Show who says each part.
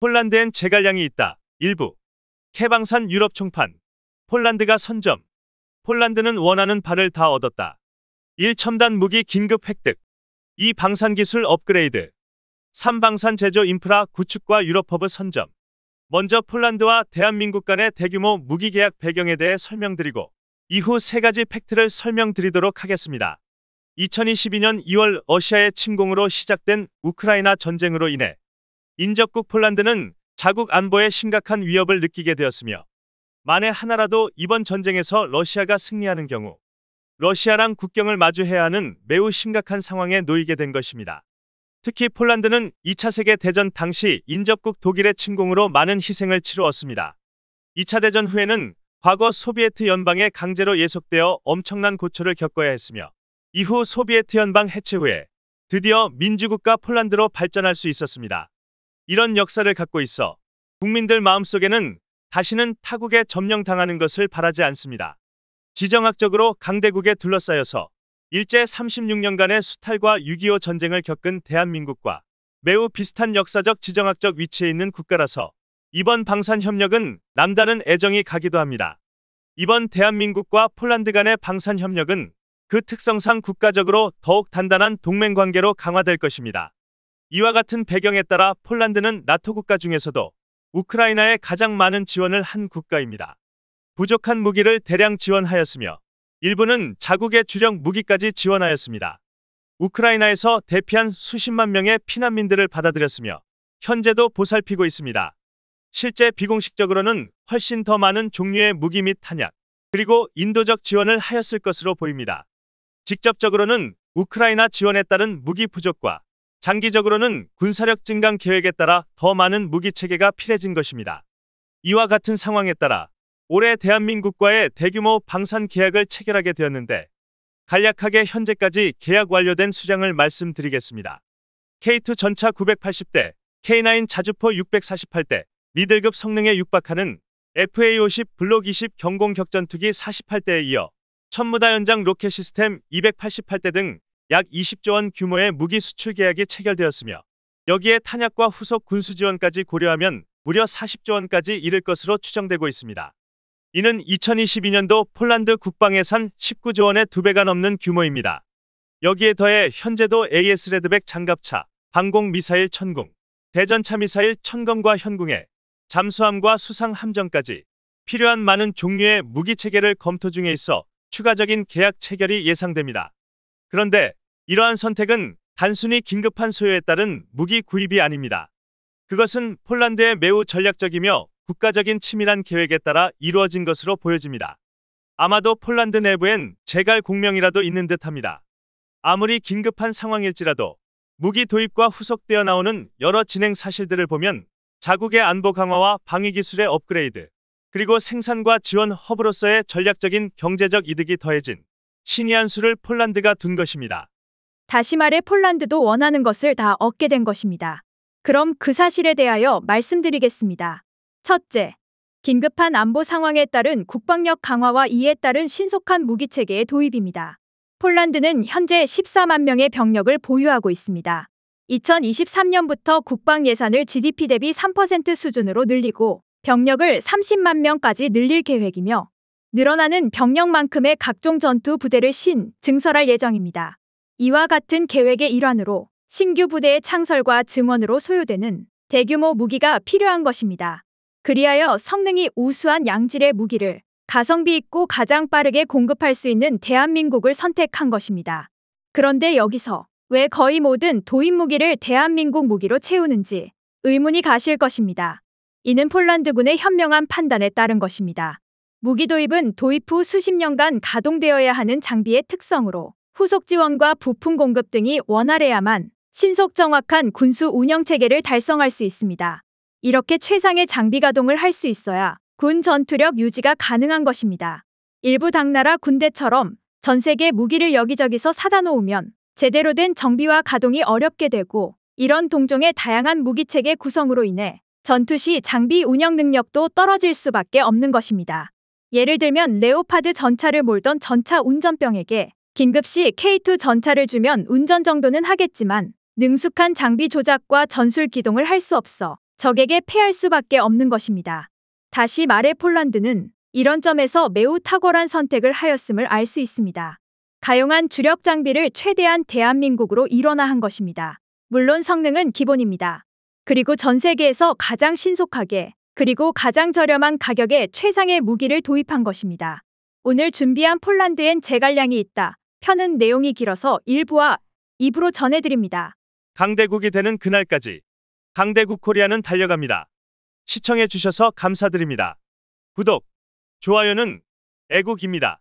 Speaker 1: 폴란드엔 제갈량이 있다. 일부케방산 유럽 총판 폴란드가 선점 폴란드는 원하는 발을 다 얻었다. 1. 첨단 무기 긴급 획득 2. 방산 기술 업그레이드 3. 방산 제조 인프라 구축과 유럽허브 선점 먼저 폴란드와 대한민국 간의 대규모 무기 계약 배경에 대해 설명드리고 이후 세 가지 팩트를 설명드리도록 하겠습니다. 2022년 2월 러시아의 침공으로 시작된 우크라이나 전쟁으로 인해 인접국 폴란드는 자국 안보에 심각한 위협을 느끼게 되었으며 만에 하나라도 이번 전쟁에서 러시아가 승리하는 경우 러시아랑 국경을 마주해야 하는 매우 심각한 상황에 놓이게 된 것입니다. 특히 폴란드는 2차 세계 대전 당시 인접국 독일의 침공으로 많은 희생을 치루었습니다. 2차 대전 후에는 과거 소비에트 연방의 강제로 예속되어 엄청난 고초를 겪어야 했으며 이후 소비에트 연방 해체 후에 드디어 민주국가 폴란드로 발전할 수 있었습니다. 이런 역사를 갖고 있어 국민들 마음속에는 다시는 타국에 점령당하는 것을 바라지 않습니다. 지정학적으로 강대국에 둘러싸여서 일제 36년간의 수탈과 6.25 전쟁을 겪은 대한민국과 매우 비슷한 역사적 지정학적 위치에 있는 국가라서 이번 방산협력은 남다른 애정이 가기도 합니다. 이번 대한민국과 폴란드 간의 방산협력은 그 특성상 국가적으로 더욱 단단한 동맹관계로 강화될 것입니다. 이와 같은 배경에 따라 폴란드는 나토 국가 중에서도 우크라이나에 가장 많은 지원을 한 국가입니다. 부족한 무기를 대량 지원하였으며 일부는 자국의 주력 무기까지 지원하였습니다. 우크라이나에서 대피한 수십만 명의 피난민들을 받아들였으며 현재도 보살피고 있습니다. 실제 비공식적으로는 훨씬 더 많은 종류의 무기 및 탄약, 그리고 인도적 지원을 하였을 것으로 보입니다. 직접적으로는 우크라이나 지원에 따른 무기 부족과 장기적으로는 군사력 증강 계획에 따라 더 많은 무기체계가 필요해진 것입니다. 이와 같은 상황에 따라 올해 대한민국과의 대규모 방산 계약을 체결하게 되었는데 간략하게 현재까지 계약 완료된 수량을 말씀드리겠습니다. K2 전차 980대, K9 자주포 648대, 미들급 성능에 육박하는 FA50 블록 20 경공 격전투기 48대에 이어 천무다 연장 로켓 시스템 288대 등약 20조 원 규모의 무기 수출 계약이 체결되었으며 여기에 탄약과 후속 군수 지원까지 고려하면 무려 40조 원까지 이를 것으로 추정되고 있습니다. 이는 2022년도 폴란드 국방 예산 19조 원의 2배가 넘는 규모입니다. 여기에 더해 현재도 AS 레드백 장갑차, 방공 미사일 천궁, 대전차 미사일 천검과 현궁에 잠수함과 수상 함정까지 필요한 많은 종류의 무기 체계를 검토 중에 있어 추가적인 계약 체결이 예상됩니다. 그런데 이러한 선택은 단순히 긴급한 소요에 따른 무기 구입이 아닙니다. 그것은 폴란드의 매우 전략적이며 국가적인 치밀한 계획에 따라 이루어진 것으로 보여집니다. 아마도 폴란드 내부엔 재갈 공명이라도 있는 듯합니다. 아무리 긴급한 상황일지라도 무기 도입과 후속되어 나오는 여러 진행 사실들을 보면 자국의 안보 강화와 방위 기술의 업그레이드, 그리고 생산과 지원 허브로서의 전략적인 경제적 이득이 더해진 신이한 수를 폴란드가 둔 것입니다.
Speaker 2: 다시 말해 폴란드도 원하는 것을 다 얻게 된 것입니다. 그럼 그 사실에 대하여 말씀드리겠습니다. 첫째, 긴급한 안보 상황에 따른 국방력 강화와 이에 따른 신속한 무기체계의 도입입니다. 폴란드는 현재 14만 명의 병력을 보유하고 있습니다. 2023년부터 국방 예산을 GDP 대비 3% 수준으로 늘리고 병력을 30만 명까지 늘릴 계획이며 늘어나는 병력만큼의 각종 전투 부대를 신, 증설할 예정입니다. 이와 같은 계획의 일환으로 신규 부대의 창설과 증원으로 소요되는 대규모 무기가 필요한 것입니다. 그리하여 성능이 우수한 양질의 무기를 가성비 있고 가장 빠르게 공급할 수 있는 대한민국을 선택한 것입니다. 그런데 여기서 왜 거의 모든 도입 무기를 대한민국 무기로 채우는지 의문이 가실 것입니다. 이는 폴란드군의 현명한 판단에 따른 것입니다. 무기 도입은 도입 후 수십 년간 가동되어야 하는 장비의 특성으로 후속 지원과 부품 공급 등이 원활해야만 신속 정확한 군수 운영 체계를 달성할 수 있습니다. 이렇게 최상의 장비 가동을 할 수 있어야 군 전투력 유지가 가능한 것입니다. 일부 당나라 군대처럼 전 세계 무기를 여기저기서 사다 놓으면 제대로 된 정비와 가동이 어렵게 되고 이런 동종의 다양한 무기체계 구성으로 인해 전투 시 장비 운영 능력도 떨어질 수밖에 없는 것입니다. 예를 들면 레오파드 전차를 몰던 전차 운전병에게 긴급시 K2 전차를 주면 운전 정도는 하겠지만 능숙한 장비 조작과 전술 기동을 할 수 없어 적에게 패할 수밖에 없는 것입니다. 다시 말해 폴란드는 이런 점에서 매우 탁월한 선택을 하였음을 알 수 있습니다. 가용한 주력 장비를 최대한 대한민국으로 일원화한 것입니다. 물론 성능은 기본입니다. 그리고 전 세계에서 가장 신속하게 그리고 가장 저렴한 가격에 최상의 무기를 도입한 것입니다. 오늘 준비한 폴란드엔 제갈량이 있다. 편은 내용이 길어서 일부와 2부로 전해드립니다.
Speaker 1: 강대국이 되는 그날까지 강대국 코리아는 달려갑니다. 시청해주셔서 감사드립니다. 구독, 좋아요는 애국입니다.